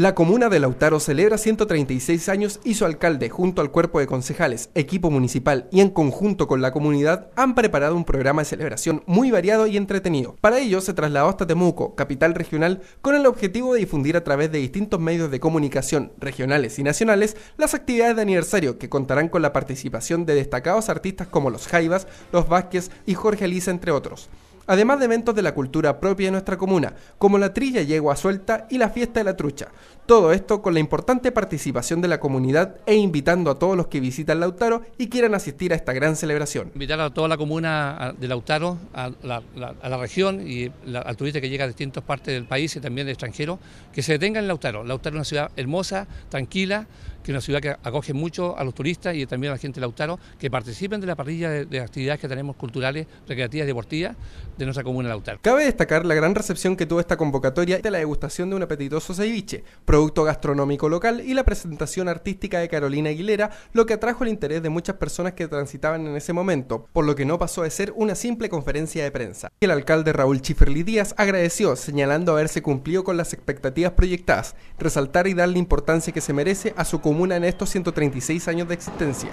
La comuna de Lautaro celebra 136 años y su alcalde, junto al cuerpo de concejales, equipo municipal y en conjunto con la comunidad, han preparado un programa de celebración muy variado y entretenido. Para ello se trasladó hasta Temuco, capital regional, con el objetivo de difundir a través de distintos medios de comunicación regionales y nacionales las actividades de aniversario que contarán con la participación de destacados artistas como los Jaivas, los Vázquez y Jorge Alisa, entre otros. Además de eventos de la cultura propia de nuestra comuna, como la trilla yegua suelta y la fiesta de la trucha. Todo esto con la importante participación de la comunidad e invitando a todos los que visitan Lautaro y quieran asistir a esta gran celebración. Invitar a toda la comuna de Lautaro, a la, a región y al turista que llega a distintas partes del país y también de extranjero, que se detengan en Lautaro. Lautaro es una ciudad hermosa, tranquila, que es una ciudad que acoge mucho a los turistas y también a la gente de Lautaro, que participen de la parrilla de, actividades que tenemos culturales, recreativas y deportivas de nuestra comuna Lautaro. Cabe destacar la gran recepción que tuvo esta convocatoria de la degustación de un apetitoso ceviche, producto gastronómico local y la presentación artística de Carolina Aguilera, lo que atrajo el interés de muchas personas que transitaban en ese momento, por lo que no pasó de ser una simple conferencia de prensa. El alcalde Raúl Chiferli Díaz agradeció, señalando haberse cumplido con las expectativas proyectadas, resaltar y dar la importancia que se merece a su comunidad comuna en estos 136 años de existencia.